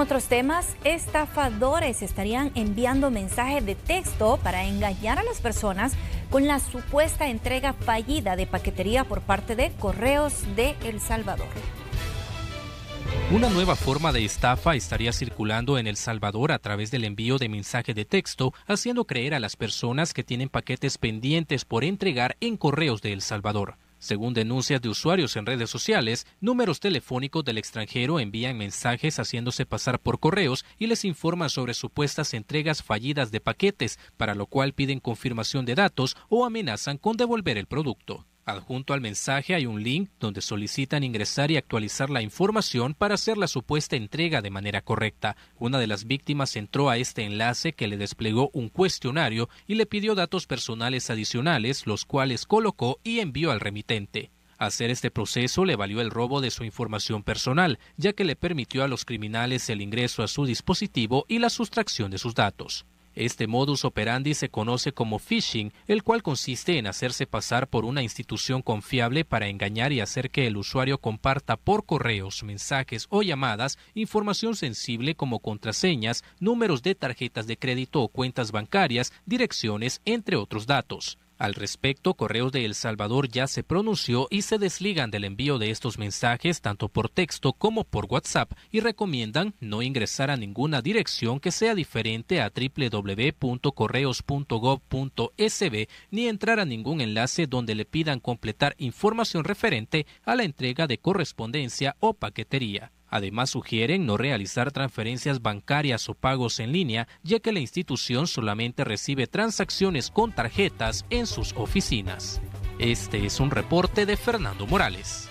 Otros temas, estafadores estarían enviando mensajes de texto para engañar a las personas con la supuesta entrega fallida de paquetería por parte de Correos de El Salvador. Una nueva forma de estafa estaría circulando en El Salvador a través del envío de mensaje de texto, haciendo creer a las personas que tienen paquetes pendientes por entregar en correos de El Salvador. Según denuncias de usuarios en redes sociales, números telefónicos del extranjero envían mensajes haciéndose pasar por correos y les informan sobre supuestas entregas fallidas de paquetes, para lo cual piden confirmación de datos o amenazan con devolver el producto. Adjunto al mensaje hay un link donde solicitan ingresar y actualizar la información para hacer la supuesta entrega de manera correcta. Una de las víctimas entró a este enlace que le desplegó un cuestionario y le pidió datos personales adicionales, los cuales colocó y envió al remitente. Hacer este proceso le valió el robo de su información personal, ya que le permitió a los criminales el ingreso a su dispositivo y la sustracción de sus datos. Este modus operandi se conoce como phishing, el cual consiste en hacerse pasar por una institución confiable para engañar y hacer que el usuario comparta por correos, mensajes o llamadas información sensible como contraseñas, números de tarjetas de crédito o cuentas bancarias, direcciones, entre otros datos. Al respecto, Correos de El Salvador ya se pronunció y se desligan del envío de estos mensajes tanto por texto como por WhatsApp y recomiendan no ingresar a ninguna dirección que sea diferente a www.correos.gov.sb ni entrar a ningún enlace donde le pidan completar información referente a la entrega de correspondencia o paquetería. Además, sugieren no realizar transferencias bancarias o pagos en línea, ya que la institución solamente recibe transacciones con tarjetas en sus oficinas. Este es un reporte de Fernando Morales.